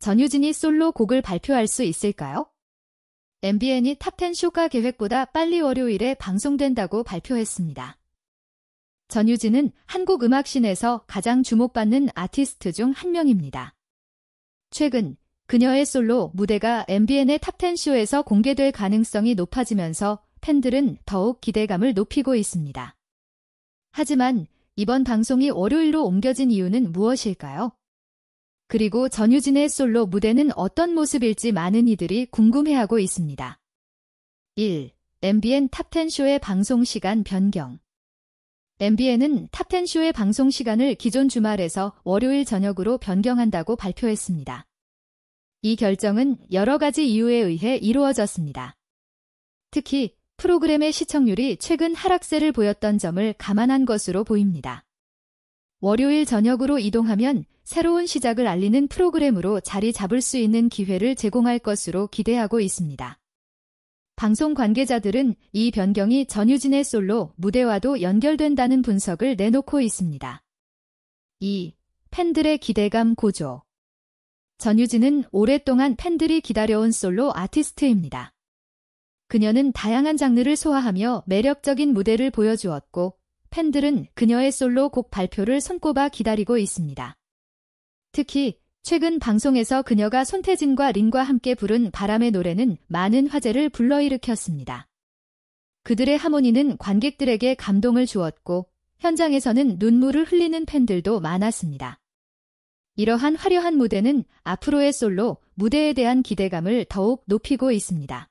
전유진이 솔로 곡을 발표할 수 있을까요? MBN이 탑10 쇼가 계획보다 빨리 월요일에 방송된다고 발표했습니다. 전유진은 한국 음악신에서 가장 주목받는 아티스트 중 한 명입니다. 최근 그녀의 솔로 무대가 MBN의 탑10 쇼에서 공개될 가능성이 높아지면서 팬들은 더욱 기대감을 높이고 있습니다. 하지만 이번 방송이 월요일로 옮겨진 이유는 무엇일까요? 그리고 전유진의 솔로 무대는 어떤 모습일지 많은 이들이 궁금해하고 있습니다. 1. MBN 탑10 쇼의 방송 시간 변경 MBN은 탑10 쇼의 방송 시간을 기존 주말에서 월요일 저녁으로 변경한다고 발표했습니다. 이 결정은 여러 가지 이유에 의해 이루어졌습니다. 특히 프로그램의 시청률이 최근 하락세를 보였던 점을 감안한 것으로 보입니다. 월요일 저녁으로 이동하면 새로운 시작을 알리는 프로그램으로 자리 잡을 수 있는 기회를 제공할 것으로 기대하고 있습니다. 방송 관계자들은 이 변경이 전유진의 솔로 무대와도 연결된다는 분석을 내놓고 있습니다. 2. 팬들의 기대감 고조 전유진은 오랫동안 팬들이 기다려온 솔로 아티스트입니다. 그녀는 다양한 장르를 소화하며 매력적인 무대를 보여주었고 팬들은 그녀의 솔로 곡 발표를 손꼽아 기다리고 있습니다. 특히 최근 방송에서 그녀가 손태진과 린과 함께 부른 바람의 노래는 많은 화제를 불러일으켰습니다. 그들의 하모니는 관객들에게 감동을 주었고 현장에서는 눈물을 흘리는 팬들도 많았습니다. 이러한 화려한 무대는 앞으로의 솔로 무대에 대한 기대감을 더욱 높이고 있습니다.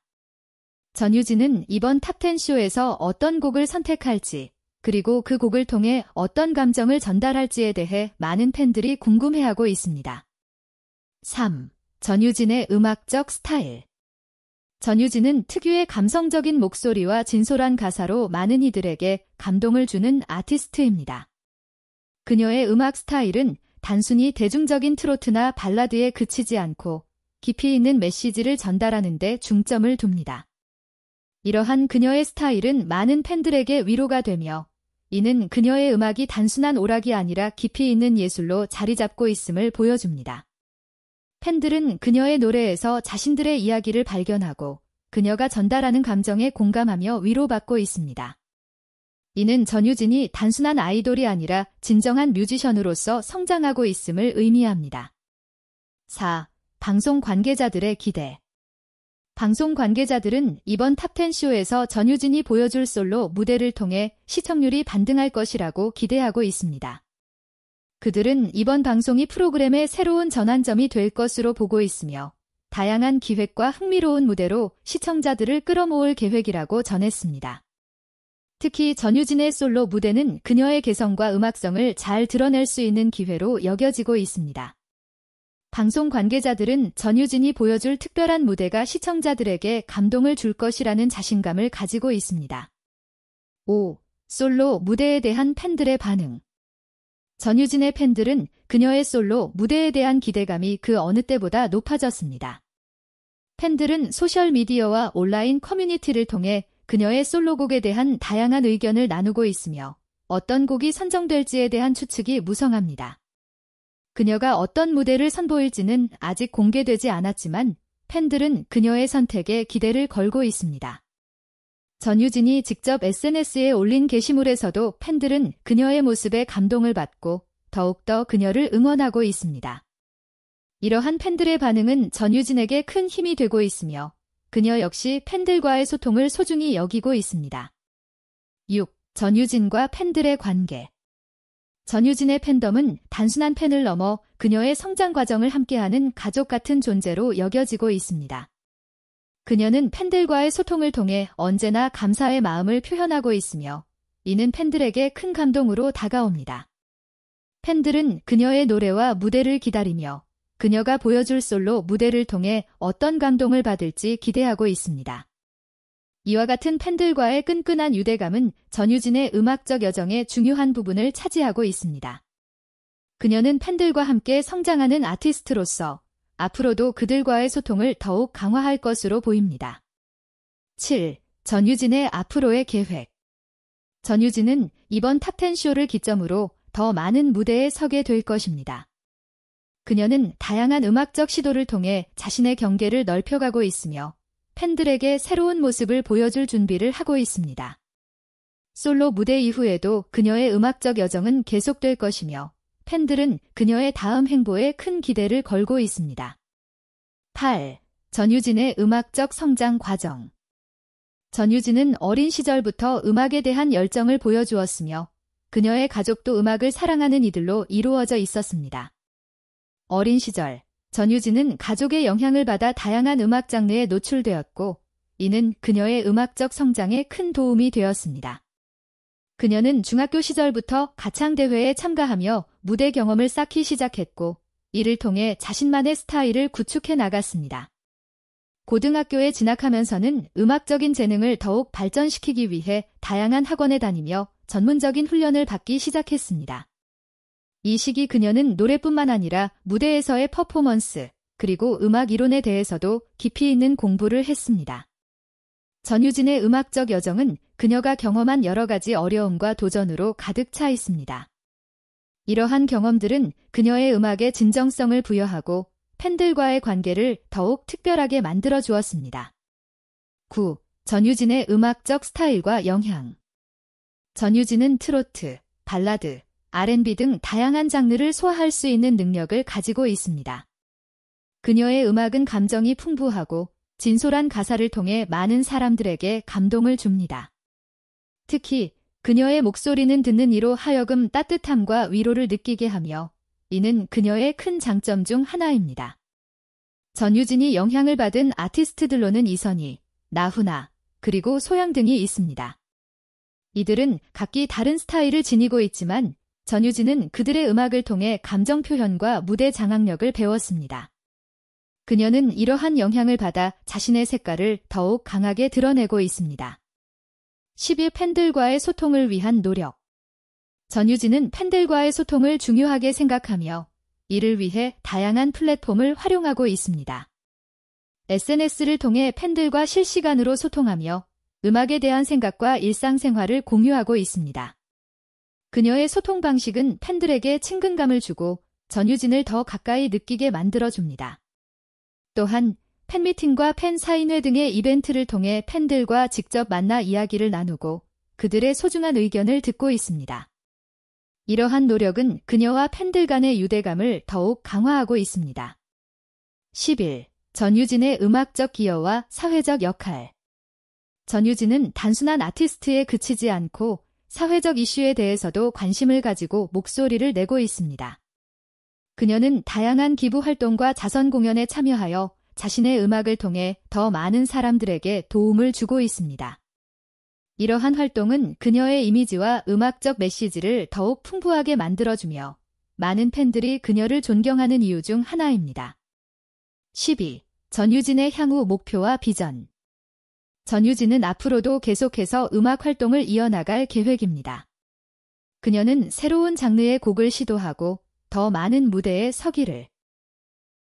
전유진은 이번 탑텐쇼에서 어떤 곡을 선택할지 그리고 그 곡을 통해 어떤 감정을 전달할지에 대해 많은 팬들이 궁금해하고 있습니다. 3. 전유진의 음악적 스타일 전유진은 특유의 감성적인 목소리와 진솔한 가사로 많은 이들에게 감동을 주는 아티스트입니다. 그녀의 음악 스타일은 단순히 대중적인 트로트나 발라드에 그치지 않고 깊이 있는 메시지를 전달하는 데 중점을 둡니다. 이러한 그녀의 스타일은 많은 팬들에게 위로가 되며 이는 그녀의 음악이 단순한 오락이 아니라 깊이 있는 예술로 자리 잡고 있음을 보여줍니다. 팬들은 그녀의 노래에서 자신들의 이야기를 발견하고 그녀가 전달하는 감정에 공감하며 위로받고 있습니다. 이는 전유진이 단순한 아이돌이 아니라 진정한 뮤지션으로서 성장하고 있음을 의미합니다. 4. 방송 관계자들의 기대 방송 관계자들은 이번 탑텐쇼에서 전유진이 보여줄 솔로 무대를 통해 시청률이 반등할 것이라고 기대하고 있습니다. 그들은 이번 방송이 프로그램의 새로운 전환점이 될 것으로 보고 있으며 다양한 기획과 흥미로운 무대로 시청자들을 끌어모을 계획이라고 전했습니다. 특히 전유진의 솔로 무대는 그녀의 개성과 음악성을 잘 드러낼 수 있는 기회로 여겨지고 있습니다. 방송 관계자들은 전유진이 보여줄 특별한 무대가 시청자들에게 감동을 줄 것이라는 자신감을 가지고 있습니다. 5. 솔로 무대에 대한 팬들의 반응 전유진의 팬들은 그녀의 솔로 무대에 대한 기대감이 그 어느 때보다 높아졌습니다. 팬들은 소셜미디어와 온라인 커뮤니티를 통해 그녀의 솔로곡에 대한 다양한 의견을 나누고 있으며 어떤 곡이 선정될지에 대한 추측이 무성합니다. 그녀가 어떤 무대를 선보일지는 아직 공개되지 않았지만 팬들은 그녀의 선택에 기대를 걸고 있습니다. 전유진이 직접 SNS에 올린 게시물에서도 팬들은 그녀의 모습에 감동을 받고 더욱더 그녀를 응원하고 있습니다. 이러한 팬들의 반응은 전유진에게 큰 힘이 되고 있으며 그녀 역시 팬들과의 소통을 소중히 여기고 있습니다. 6. 전유진과 팬들의 관계 전유진의 팬덤은 단순한 팬을 넘어 그녀의 성장 과정을 함께하는 가족 같은 존재로 여겨지고 있습니다. 그녀는 팬들과의 소통을 통해 언제나 감사의 마음을 표현하고 있으며 이는 팬들에게 큰 감동으로 다가옵니다. 팬들은 그녀의 노래와 무대를 기다리며 그녀가 보여줄 솔로 무대를 통해 어떤 감동을 받을지 기대하고 있습니다. 이와 같은 팬들과의 끈끈한 유대감은 전유진의 음악적 여정의 중요한 부분을 차지하고 있습니다. 그녀는 팬들과 함께 성장하는 아티스트로서 앞으로도 그들과의 소통을 더욱 강화할 것으로 보입니다. 7. 전유진의 앞으로의 계획 전유진은 이번 탑텐쇼를 기점으로 더 많은 무대에 서게 될 것입니다. 그녀는 다양한 음악적 시도를 통해 자신의 경계를 넓혀가고 있으며 팬들에게 새로운 모습을 보여줄 준비를 하고 있습니다. 솔로 무대 이후에도 그녀의 음악적 여정은 계속될 것이며 팬들은 그녀의 다음 행보에 큰 기대를 걸고 있습니다. 8. 전유진의 음악적 성장 과정 전유진은 어린 시절부터 음악에 대한 열정을 보여주었으며 그녀의 가족도 음악을 사랑하는 이들로 이루어져 있었습니다. 어린 시절 전유진은 가족의 영향을 받아 다양한 음악 장르에 노출되었고 이는 그녀의 음악적 성장에 큰 도움이 되었습니다. 그녀는 중학교 시절부터 가창대회에 참가하며 무대 경험을 쌓기 시작했고 이를 통해 자신만의 스타일을 구축해 나갔습니다. 고등학교에 진학하면서는 음악적인 재능을 더욱 발전시키기 위해 다양한 학원에 다니며 전문적인 훈련을 받기 시작했습니다. 이 시기 그녀는 노래뿐만 아니라 무대에서의 퍼포먼스, 그리고 음악 이론에 대해서도 깊이 있는 공부를 했습니다. 전유진의 음악적 여정은 그녀가 경험한 여러 가지 어려움과 도전으로 가득 차 있습니다. 이러한 경험들은 그녀의 음악에 진정성을 부여하고 팬들과의 관계를 더욱 특별하게 만들어 주었습니다. 9. 전유진의 음악적 스타일과 영향 전유진은 트로트, 발라드, R&B 등 다양한 장르를 소화할 수 있는 능력을 가지고 있습니다. 그녀의 음악은 감정이 풍부하고 진솔한 가사를 통해 많은 사람들에게 감동을 줍니다. 특히 그녀의 목소리는 듣는 이로 하여금 따뜻함과 위로를 느끼게 하며 이는 그녀의 큰 장점 중 하나입니다. 전유진이 영향을 받은 아티스트들로는 이선희, 나훈아, 그리고 소양 등이 있습니다. 이들은 각기 다른 스타일을 지니고 있지만 전유진은 그들의 음악을 통해 감정 표현과 무대 장악력을 배웠습니다. 그녀는 이러한 영향을 받아 자신의 색깔을 더욱 강하게 드러내고 있습니다. 10일 팬들과의 소통을 위한 노력 전유진은 팬들과의 소통을 중요하게 생각하며 이를 위해 다양한 플랫폼을 활용하고 있습니다. SNS를 통해 팬들과 실시간으로 소통하며 음악에 대한 생각과 일상생활을 공유하고 있습니다. 그녀의 소통 방식은 팬들에게 친근감을 주고 전유진을 더 가까이 느끼게 만들어줍니다. 또한 팬미팅과 팬 사인회 등의 이벤트를 통해 팬들과 직접 만나 이야기를 나누고 그들의 소중한 의견을 듣고 있습니다. 이러한 노력은 그녀와 팬들 간의 유대감을 더욱 강화하고 있습니다. 10일 전유진의 음악적 기여와 사회적 역할 전유진은 단순한 아티스트에 그치지 않고 사회적 이슈에 대해서도 관심을 가지고 목소리를 내고 있습니다. 그녀는 다양한 기부 활동과 자선 공연에 참여하여 자신의 음악을 통해 더 많은 사람들에게 도움을 주고 있습니다. 이러한 활동은 그녀의 이미지와 음악적 메시지를 더욱 풍부하게 만들어주며 많은 팬들이 그녀를 존경하는 이유 중 하나입니다. 12. 전유진의 향후 목표와 비전 전유진은 앞으로도 계속해서 음악 활동을 이어나갈 계획입니다. 그녀는 새로운 장르의 곡을 시도하고 더 많은 무대에 서기를